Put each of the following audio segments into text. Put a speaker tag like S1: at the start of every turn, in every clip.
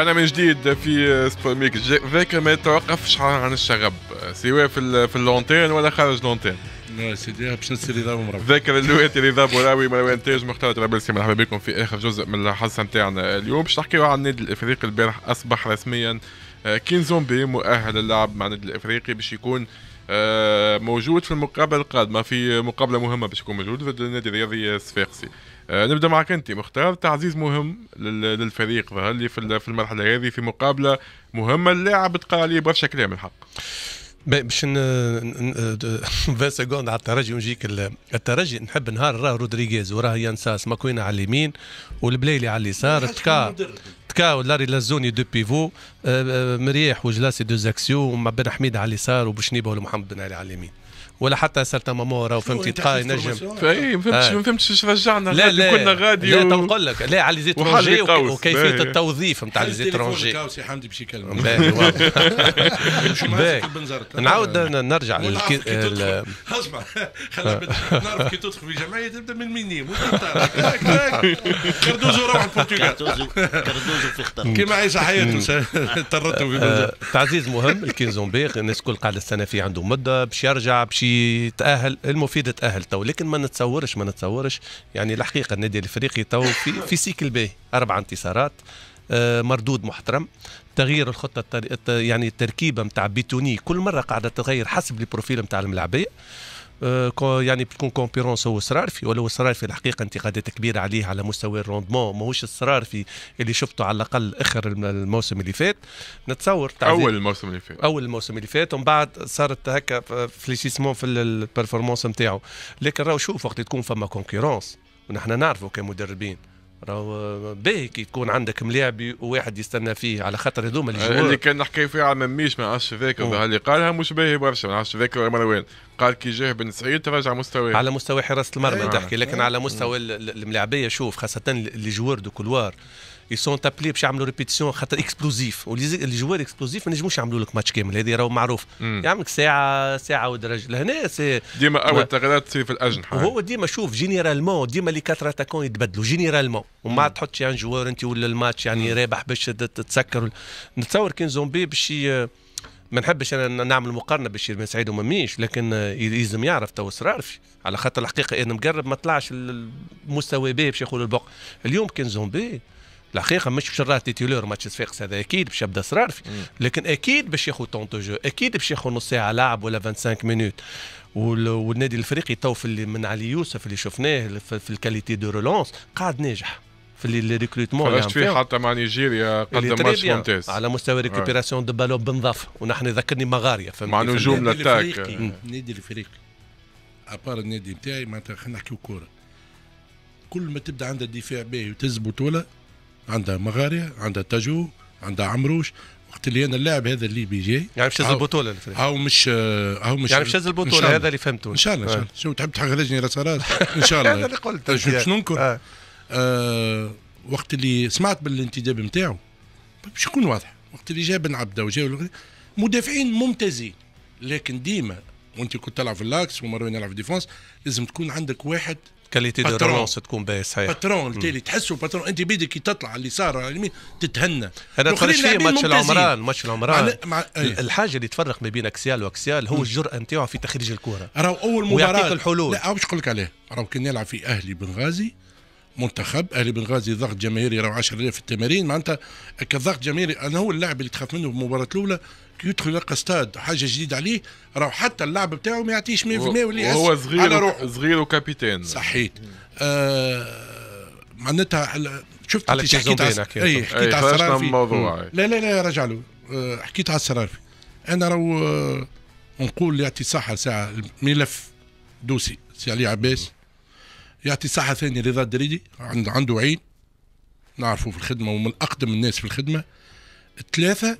S1: رجعنا من جديد في سبور ميك ذاك ما توقف عن الشغب سواء في في اللونتين ولا خارج لونتين لا سيدي باش نسير رضا مراوي ذاكر اللواتي رضا وراوي مروان تاج مختار ترابلسي مرحبا بكم في اخر جزء من الحصه نتاعنا اليوم باش نحكيو عن النادي الافريقي البارح اصبح رسميا آه، كين زومبي مؤهل للعب مع النادي الافريقي باش يكون آه، موجود في المقابله القادمه في مقابله مهمه باش يكون موجود في النادي الرياضي الصفاقسي آه، نبدا معك انت مختار تعزيز مهم للفريق ظهر لي في المرحله هذه في مقابله مهمه اللاعب تقال عليه برشا كلام الحق
S2: باش 20 سكوند على الترجي ونجيك الترجي نحب نهار راه رودريغيز وراه يانساس ماكوينا على اليمين والبلايلي على اليسار تكا تكاو لاري لازوني دو بيفو آه، آه، مريح وجلاسي دو زاكسيو وما بن حميد على اليسار وبشنيبه ومحمد بن علي على اليمين ولا حتى سارتا مامورا وفهمتي فهمتي نجم
S1: اي ما فهمتش ما آه. فهمتش اش رجعنا لا لا كنا غادي لا تنقول لك لا على ليزيترونجي وكيفيه التوظيف نتاع ليزيترونجي
S3: سي حمدي باش يكلمك
S4: نعاود نرجع اسمع خلينا آه. نعرف كي
S2: تدخل في جمعيه تبدا من مني كردوزو روح البرتغال كردوزو في خطر كيما عايش حياته طردته في آه، بنزرت تعزيز مهم الكينزومبيغ الناس الكل قاعده السنه فيه عنده مده باش يرجع باش يتاهل المفيد تاهل تو لكن ما نتصورش ما نتصورش يعني الحقيقه النادي الافريقي تو في في سيكل باهي اربع انتصارات آه، مردود محترم تغيير الخطه يعني التركيبه نتاع بيتوني كل مره قاعده تغير حسب البروفيل نتاع الملاعبيه آه، يعني بتكون كونبيرونس هو صرارفي ولو في الحقيقه انتقادات كبيره عليه على مستوى الروندمون ماهوش في اللي شفته على الاقل اخر الموسم اللي فات نتصور اول الموسم اللي فات اول الموسم اللي فات ومن بعد صارت هكا فليشيسمون في البرفورمانس نتاعو لكن راهو شوف وقت تكون فما كونكورونس ونحن نعرفوا كمدربين راهو باهي كي يكون عندك ملاعبي وواحد يستنى فيه على خاطر هذوما اللي يعني اللي
S1: كان نحكي فيه على مميش ما عرفش
S2: فيك اللي قالها مش باهي برشا ما عرفش فيك مروان قال كي جاه بن سعيد تراجع مستواه على مستوى حراسه المرمى إيه. تحكي لكن إيه. على مستوى الملاعبيه شوف خاصه اللي جوار دو كلوار يسون تابلي باش يعملوا ريبيتيسيون خاطر اكسبلوزيف والجوار اكسبلوزيف ما نجموش يعملوا لك ماتش كامل هذه راهو معروف يعملك ساعه ساعه ودرج لهنا سي ديما اول تغييرات تصير في الاجنحه وهو ديما شوف جينيرالمون ديما لي كاتر اتاكون يتبدلوا جينيرالمون وما تحطش يعني جوار انت ولا الماتش يعني رابح باش تتسكر نتصور كان زومبي باش ما نحبش انا نعمل مقارنه بشير بن سعيد وماميش لكن يلزم يعرف تو صرار على خاطر الحقيقه انا مقرب ما طلعش المستوى باهي باش يقول البق اليوم كان زومبي الحقيقه مش باش نراه تيتولور ماتش صفاقس هذا اكيد باش يبدا صرار فيه لكن اكيد باش ياخذ طون جو اكيد باش ياخذ نص ساعه لاعب ولا 25 مينوت والنادي الافريقي تو اللي من علي يوسف اللي شفناه في الكاليتي دو رولونس قاعد ناجح في لي ريكروتمون فرجت فيه
S1: حتى
S3: مع نيجيريا قدم ماتش ممتاز على مستوى ريكوبيراسيون
S2: آه. دو بالون بنظافه ونحن ذكرني مغاريا
S3: مع نجوم الاتاك النادي الافريقي ابار النادي نتاعي معناتها خلينا نحكيو كوره كل ما تبدا عندها دفاع باهي وتهز بطوله عندها مغارية عندها تاجو عندها عمروش وقت اللي انا اللاعب هذا اللي بيجي يعني مش شاز البطوله الفريق هاو مش هاو مش يعني مش شاز البطوله هذا اللي فهمته ان شاء الله ان شاء الله شو تحب تحرجني راس راس ان شاء الله هذا اللي قلت باش ننكر آه. آه، وقت اللي سمعت بالانتداب نتاعو باش يكون واضح وقت اللي جا بن عبده وجا مدافعين ممتازين لكن ديما وانت كنت تلعب في اللاكس ومروان يلعب في ديفونس لازم تكون عندك واحد كاليتي دو رونس
S2: تكون باهي صحيح باترون التالي
S3: تحسوا باترون انت بيدك تطلع على اليسار على اليمين تتهنى هذا تفرج فيه ماتش العمران ماتش العمران مع... أيوه.
S2: الحاجه اللي تفرق ما بين اكسيال واكسيال هو الجرأه نتاعو في تخريج الكره راهو اول مباراه ويعطيك الحلول لا
S3: باش نقول لك عليه راهو كي نلعب في اهلي بنغازي منتخب اهلي بنغازي ضغط جماهيري راهو 10000 في التمارين معناتها كضغط جماهيري انا هو اللاعب اللي تخاف منه في المباراه الاولى يدخل يلقى استاد حاجه جديده عليه راهو حتى اللعب بتاعه ما يعطيش 100% واللي هو صغير على روحه
S1: صغير وكابيتان
S3: صحيت آه معناتها شفت على حكيت على إيه، اي حكيت على السرارفي نعم، لا لا لا رجع له آه، حكيت على السرارفي انا راهو آه، نقول يعطي صحه ساعه ملف دوسي سي علي عباس يعطي ساحه ثانيه لرضا الدريدي عنده عنده عين نعرفه في الخدمه ومن اقدم الناس في الخدمه الثلاثه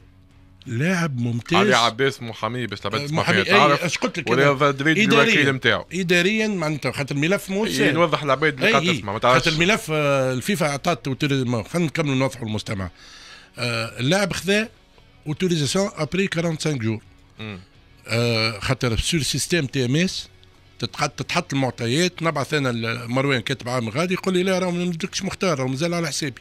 S3: لاعب ممتاز علي عباس
S1: محامي باش آه، تبعت محامي تعرف اش
S3: قلت لك ورياضه دريد الوكيل نتاعو اداريا معناتها خاطر الملف مو سهل نوضح العباد اللي قاعد تسمع ما تعرفش خاطر الملف آه، الفيفا اعطت خلينا نكملوا نوضحوا المستمع آه، اللاعب خذا اوتوريزاسيون ابري 45 جور خاطر سور سيستيم تي ام اس تتحط تتحط المعطيات نبعث انا مروان كاتب عام غادي يقول لي لا راه ما نجيكش مختار راه مازال على حسابي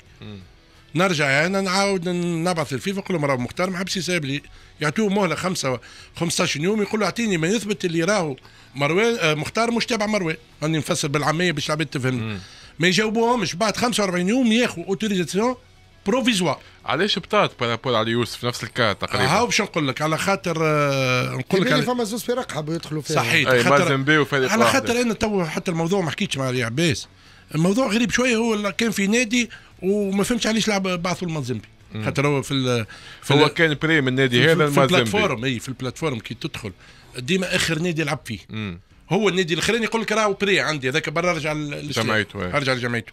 S3: نرجع انا نعاود نبعث الفيفا نقول لهم راه مختار ما حبش يساب لي يعطوه مهله خمسه 15 يوم يقول له اعطيني ما يثبت اللي راهو مروان آه، مختار مش تابع مروان راني نفسر بالعاميه باش العباد تفهمني ما يجاوبوهمش بعد 45 يوم ياخذ اوتوريزاسيون بروفيزوار
S1: علاش بطات بارابور على
S3: يوسف نفس الكار تقريبا آه، هاو باش نقول لك على خاطر آه، نقول لك فما زوز فرق حابوا يدخلوا فيها صحيح خاطر
S1: على خاطر انا
S3: تو حتى الموضوع ما حكيتش مع عباس الموضوع غريب شويه هو كان في نادي وما فهمتش علاش لعب بعثوا المنزمبي خاطر هو في, في هو كان بري من النادي هذا في البلاتفورم اي في البلاتفورم كي تدخل ديما اخر نادي يلعب فيه مم. هو النادي الاخراني يقول لك راهو بري عندي هذاك برا رجع لجمعيته إيه. رجع لجمعيته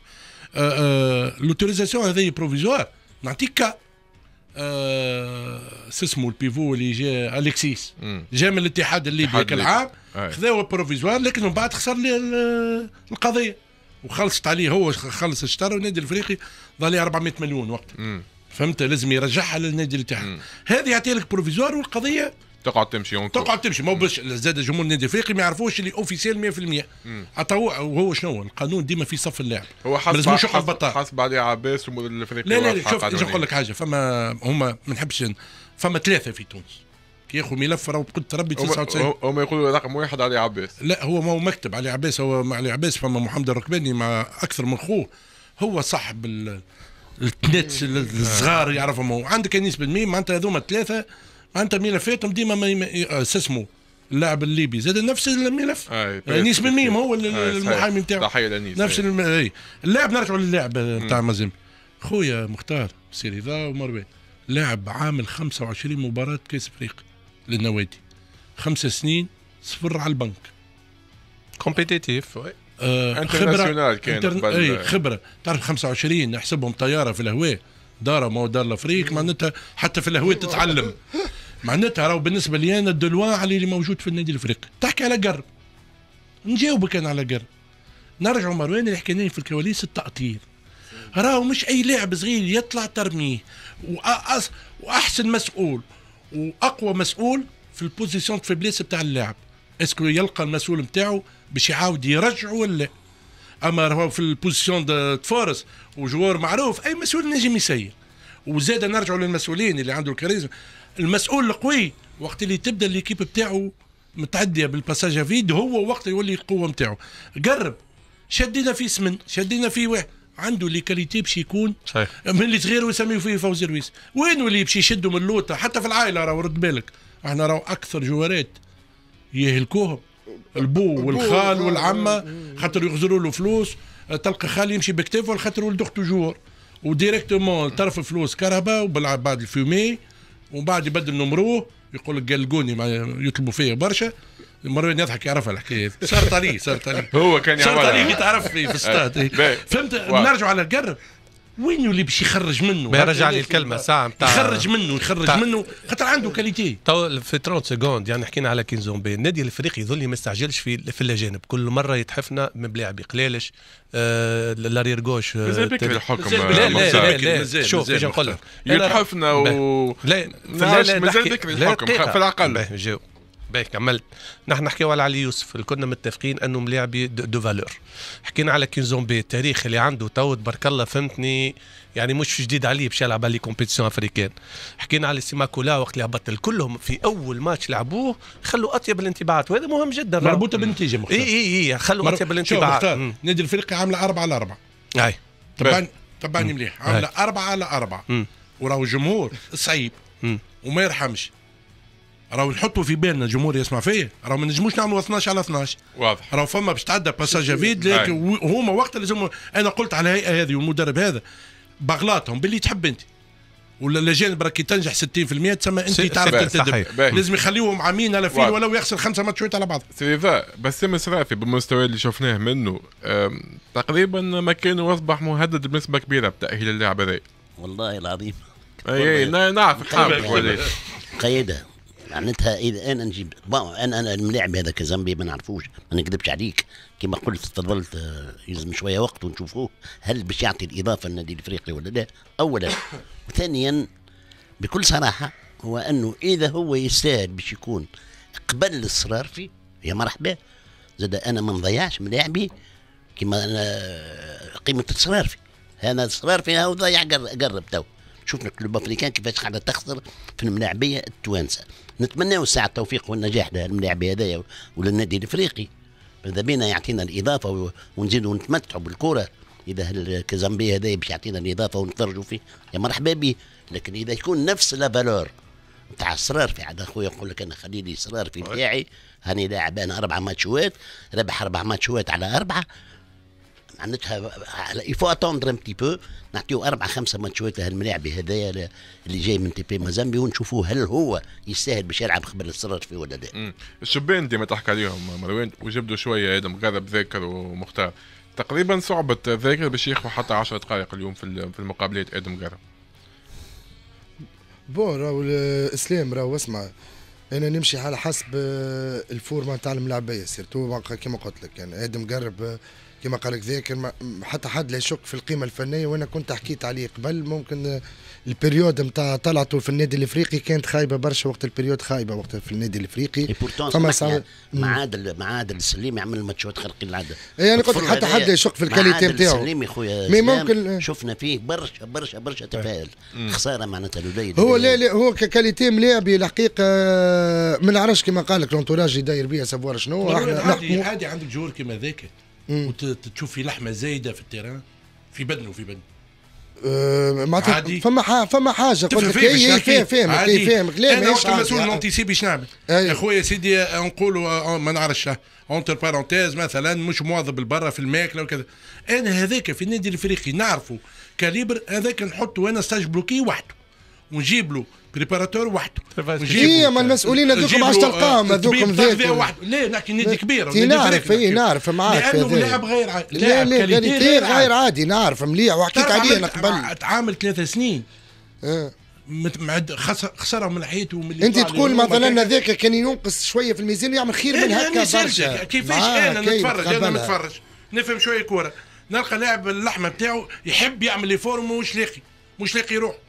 S3: لوتوريزاسيون هذه بروفيزوار نعطيك كا شو اسمه البيفو اللي جا الكسيس جا من الاتحاد الليبي العام خذاوه بروفيزوار لكن من بعد خسر لي القضيه وخلصت عليه هو خلص الشطر والنادي الافريقي ظل 400 مليون وقت فهمت لازم يرجعها للنادي الاتحاد هذه يعطي لك بروفيزوار والقضيه تقعد تمشي ونكو. تقعد تمشي ما باش زاد جمهور النادي الافريقي ما يعرفوش اللي اوفيسيال 100% عطاو وهو شنو القانون ديما في صف اللاعب هو حسب حسب
S1: حسب علي عباس الافريقي لا لا شوف اجي نقول لك
S3: حاجه فما هما ما نحبش فما ثلاثه في تونس كي ياخذ ملف راهو قد تربي 99
S1: هما يقولوا رقم واحد علي عباس
S3: لا هو ما هو مكتب علي عباس هو مع علي عباس فما محمد الركباني مع اكثر من خوه هو صاحب التنات الصغار يعرفهم عندك نسبه بن معناتها هذوما ثلاثه انت ملفاتهم ديما ما اسمه آه، اللاعب الليبي زاد نفس الملف انيس آه، آه، بن ميم هو المحامي نتاعو نفس إيه. الم... إيه. اللاعب نرجع للاعب نتاع مازن خويا مختار سيريضا ومروان لاعب عامل 25 مباراة كأس أفريقيا للنوادي خمس سنين صفر على البنك كومبيتيتيف آه خبرة كان اي خبرة تعرف 25 نحسبهم طيارة في الهواء دار ما دار الافريق معناتها حتى في الهواء تتعلم معناتها راهو بالنسبه لي انا الدلوا على اللي موجود في النادي الافريقي تحكي على قر نجاوبك انا على قر نرجعوا مروان اللي حكينا في الكواليس التأطير راهو مش اي لاعب صغير يطلع ترميه واحسن مسؤول واقوى مسؤول في البوزيسيون بليس بتاع اللاعب اسكو يلقى المسؤول نتاعو باش يعاود يرجعه ولا اما راهو في البوزيسيون دو فورس وجوار معروف اي مسؤول نجم يسير وزاد نرجعوا للمسؤولين اللي عنده الكاريزما المسؤول القوي وقت اللي تبدا ليكيب بتاعه متعديه بالباساج فيد هو وقت يولي القوه نتاعو قرب شدينا في سمن شدينا في واحد عنده لي كاليتي باش يكون صحيح من اللي صغير ويسميه فيه فوزي رويس وين اللي باش يشدوا من اللوطه حتى في العائله راه رد بالك احنا راهو اكثر جوارات يهلكوهم البو والخال والعمه خاطر يغزروا له فلوس تلقى خال يمشي بكتافه خاطر ولد اخته جوار وديريكتومون طرف فلوس كهرباء وبلعب بعد الفيومي ومن بعد يبدل نمروه يقول لك قلقوني يطلبوا فيا برشا مرة يضحك يعرفها الحكاية صارت عليه صارت عليه هو كان يعرفها صارت عليه يتعرف في الستاد فهمت نرجع على القرب وين اللي باش يخرج منه ما يرجع لي الكلمه ساعه نتاع يخرج منه يخرج منه خاطر عنده كاليتي تو في 30 سكوند
S2: يعني حكينا على كينزومبي النادي الافريقي يظل ما استعجلش في في الاجانب كل مره يتحفنا من بلاعب قلالش آه لارير جوش آه، مازال بكري الحكم لا لا لا شوف باش نقول لك يتحفنا و لا لا مازال بكري الحكم في العقل باهي كملت نحن نحكيو على علي يوسف اللي كنا متفقين انه ملاعبي دو فالور حكينا على كينزومبي التاريخ اللي عنده تو تبارك الله فهمتني يعني مش جديد عليه باش يلعب على كومبيتيسيون افريكان حكينا على سيماكولا وقت اللي هبطل كلهم في اول ماتش لعبوه
S3: خلوا اطيب الانطباعات وهذا مهم جدا مربوطه بالنتيجه مختار اي اي اي خلوا اطيب الانطباعات نادي الفريق عامله اربعه على اربعه اي تبعني تبعني مليح عامله اربعه على اربعه وراه الجمهور صعيب وما يرحمش راهو نحطوا في بالنا الجمهور يسمع فيا راهو ما نجموش نعملوا 12 على 12 واضح راهو فما باش تعدى باساج لكن نعم. هما وقت لازم انا قلت على الهيئه هذه والمدرب هذا بغلاطهم باللي تحب انت ولا الاجانب راك تنجح 60% تسمى انت تعرف تنتدب لازم يخليوهم عامين على فين ولو يخسر خمسه ماتشات على بعض
S1: سي فا بسام سرافي بالمستوى اللي شفناه منه تقريبا مكانه واصبح مهدد بنسبه كبيره بتاهيل اللاعب هذا والله العظيم اي نعرف قيدها معناتها اذا
S5: انا نجيب بون انا انا الملاعب هذا كزامبي ما نعرفوش ما نكذبش عليك كما قلت تفضلت آه، يلزم شويه وقت ونشوفوه هل باش يعطي الاضافه للنادي الافريقي ولا لا اولا وثانيا بكل صراحه هو انه اذا هو يستاهل باش يكون قبل الاصرار فيه يا مرحبا زاد انا ما نضيعش ملاعبي كما آه، قيمه الاصرار فيه هذا الاصرار فيها وضيع قرب تو شفنا كلوب افريكان كيفاش قاعده تخسر في الملاعبيه التوانسه نتمناو الساعه التوفيق والنجاح للملاعب هذايا وللنادي الافريقي ماذا بينا يعطينا الاضافه ونزيدوا نتمتعوا بالكره اذا الكازامبي هذا باش يعطينا الاضافه ونتفرجوا فيه يا مرحبا به لكن اذا يكون نفس لا فالور نتاع الصرار في عاد اخويا يقول لك انا خلي لي صرار في بتاعي هاني لاعب انا اربع ماتشوات ربح اربع ماتشوات على اربعه معناتها يفو اتوندر ان بتي بو نعطيو اربع خمسه ماتشات لهالملاعب هذايا اللي جاي من تي بي مازامبي ونشوفوه هل هو يستاهل باش يلعب خبر السرج في
S1: ولا لا. الشبان ديما تحكي عليهم مروان وجبدوا شويه ادم غرب ذاكر ومختار تقريبا صعبة ذاكر باش ياخذوا حتى 10 دقائق اليوم في في المقابلات ادم غرب.
S4: بون راهو الاسلام راهو اسمع انا نمشي على حسب آه، الفورمه تاع الملعبيه سيرتو كيما قلت لك يعني ادم قرب كما قال لك ذاك حتى حد لا يشك في القيمه الفنيه وانا كنت حكيت عليه قبل ممكن البريود نتاع طلعته في النادي الافريقي كانت خايبه برشا وقت البريود خايبه وقت في النادي الافريقي فما صار
S5: معادل معادل السليم يعمل ماتشات خارق العاده اي انا يعني قلت حتى حد يشق في الكاليتي نتاعو السليمي خويا مي ممكن شفنا فيه برشا برشا برشا طيب. تفاعل خساره معناتها الوليد هو لا لا
S4: هو ككاليتي ملاعبي الحقيقه آه، ما نعرفش كما قال لك لونتوراج داير بيا سافوار شنو عادي
S3: عادي عندك جور كما ذاك وتشوف في لحمه زايده في التيران في بدنه في بدنه
S4: أه، معناتها عادي فما حاجة فما حاجه قلت لك إيه، إيه، اي فاهم فاهم فاهم لا انا مسؤول المسؤول
S3: الانتيسيبي شنو نعمل؟ يا خويا سيدي أه، نقولوا أه، ما نعرفش اونتر بارونتيز مثلا مش مواظب البرة في الماكله وكذا انا هذاك في النادي الافريقي نعرفه كاليبر هذاك نحطه انا ستاج بلوكي وحده ونجيب له بريباراتور وحده هي اما المسؤولين هذوكم 10 ارقام هذوكم ذاك وحده لا لكن نادي كبير إيه، نادي نعرف اي نعرف معاك لانه إيه، إيه. لاعب غير عادي لاعب كاليتي غير
S4: عادي نعرف مليح وحكيت عليه انا قبل تعامل ثلاث سنين
S3: خسره من حياته ومن انت تقول مثلا هذاك
S4: كان ينقص شويه في الميزان ويعمل خير من هكا برشا كيفاش انا نتفرج انا نتفرج
S3: نفهم شويه كوره نلقى لاعب اللحمه بتاعه يحب يعمل لي فورم ومش لاقي مش لاقي روحه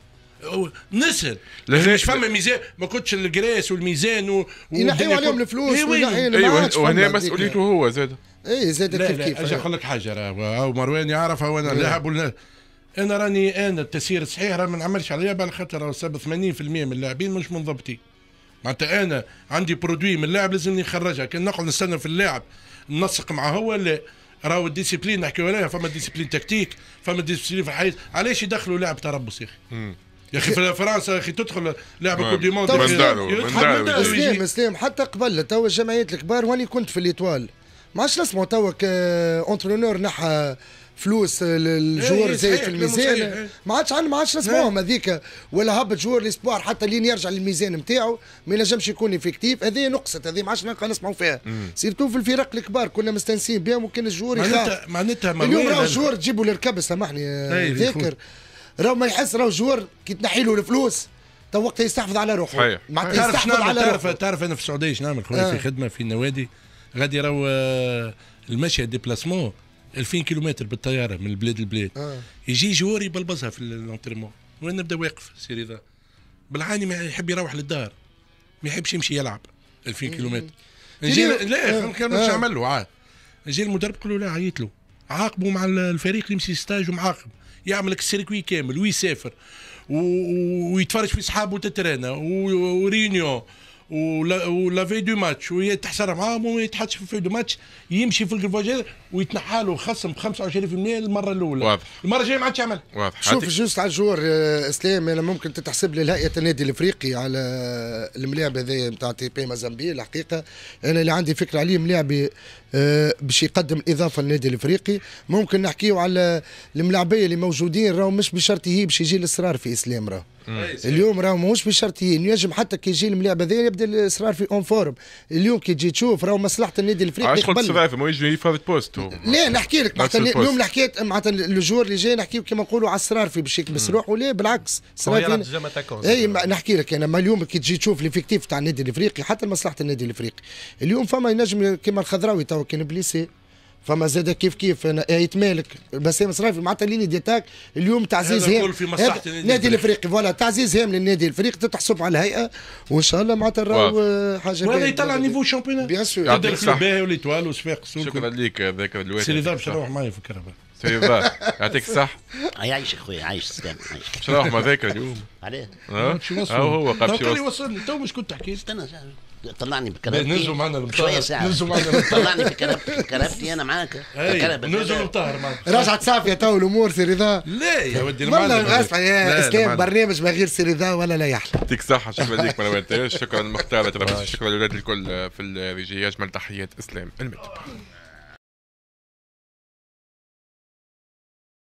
S3: نسهل مش فما ميزان ما كنتش الجراس والميزان ينحيوا عليهم الفلوس إيه، ايوه وهنا مسؤوليته هو زاد اي زاد كيف كيف اجي نقول لك حاجه مروان يعرف وانا إيه. لاعب انا راني انا التسيير الصحيح راه ما نعملش عليها على خاطر 80% من اللاعبين مش منضبطين معناتها انا عندي برودوي من اللاعب لازمني نخرجها كان نقعد نستنى في اللاعب ننسق مع هو ولا راهو الديسيبلين نحكيو عليها فما ديسيبلين تكتيك فما ديسيبلين في الحيز علاش يدخلوا لاعب تربص يا اخي يا اخي في فرنسا يا اخي تدخل لعبه كوب دي موند اسلام
S4: اسلام حتى قبل توا الجمعيات الكبار واني كنت في الايطوال ما عادش نسمعوا توا اونترونور نحى فلوس الجوار زايد إيه، في الميزان إيه. ما عادش ما عادش نسمعوهم إيه. هذيك ولا هبط جوار الاسبوع حتى لين يرجع للميزان نتاعو ما ينجمش يكون افكتيف هذه نقصت هذه ما عادش نلقى نسمعوا فيها سيرتو في الفرق الكبار كنا مستنسين بهم وكان الجوار معناتها معناتها اليوم راهو الجوار تجيبوا للركب سامحني ذاكر راه ما يحس راه جوار كي تنحي له الفلوس تو وقتها يستحفظ على روحه صحيح تعرف على تعرف, تعرف انا في السعوديه
S3: شنو نعمل آه. في خدمه في النوادي غادي راهو آه، المشي ديبلاسمون 2000 كيلومتر بالطياره من البلاد للبلاد آه. يجي جوار يبلبصها في الانترمون وين نبدا واقف سي رضا بالعاني ما يحب يروح للدار ما يحبش يمشي يلعب 2000 كيلومتر نجي لا ما كملش عمل له عاد نجي المدرب قال له لا عيط له عاقبه مع الفريق اللي يمشي ستاج ومعاقب يعمل لك السيركوي كامل ويسافر ويتفرج في صحابه تترينا وريونيون ولافي دو ماتش ويتحسر معاهم وما يتحطش في دو ماتش يمشي في الكرفاج ويتنحى له
S4: خصم 25% المره الاولى واضح المره الجايه ما عادش يعمل واضح شوف جوست على الجور آه، اسلام انا ممكن تتحسب لي الهيئه النادي الافريقي على الملاعب هذايا نتاع تي بي مازامبي الحقيقه انا اللي عندي فكره عليه ملاعب آه، باش يقدم اضافه للنادي الافريقي ممكن نحكيو على الملاعبيه اللي موجودين راهو مش بشرط هي باش يجي الاصرار في اسلام راهو اليوم راهو ماهوش بشرط هي ينجم حتى كي يجي الملاعب هذا يبدا الاصرار في اون فورم اليوم كي تجي تشوف راهو مصلحه النادي الافريقي علاش قلت صرافي
S1: ما يجي يفاض بوست
S4: لا نحكي لك معناتها اليوم حكيت معناتها الجور اللي جاي نحكي كيما نقولوا على الصرار في باش يكبس روحه لا بالعكس صرار اي نحكي لك انا ما اليوم كي تجي تشوف ليفيكتيف تاع النادي الافريقي حتى مصلحه النادي الافريقي اليوم فما ينجم كيما الخضراوي تو كان بليسي فما زاد كيف كيف انا ايت مالك بسام صرافي معناتها ليني ديتاك اليوم تعزيز هام الكل في مصلحه النادي الافريقي فوالا تعزيز هام للنادي الافريقي تتحسب على الهيئه وان شاء الله معناتها نراو حاجه وهذا يطلع نيفو شامبيون بيان سور يدخل
S1: باهي وليتوال وصفاقس شكرا لك ذاكر الوالد سيري باش نروح معايا في الكهرباء
S4: سيري
S3: يعطيك الصح يعيشك
S1: خويا عايش سلام عايش
S5: شنو ما ذاكر اليوم عليه شو هو قال لي
S3: وصلني تو مش كنت تحكي استنى طلعني بكرامتي نزلوا معنا شويه ساعه ننزلوا معنا طلعني في بكرامتي انا معاك نزلوا المطهر معاك رجعت
S4: صافيه تو الامور سي رضا لا
S3: يا ودي المعلم اسمع يا اسلام
S4: برنامج ما غير سي رضا ولا لا يحلى
S1: يعطيك الصحه شكرا لك شكرا مختار شكرا للولاد الكل في الريجي اجمل تحيات اسلام المتبع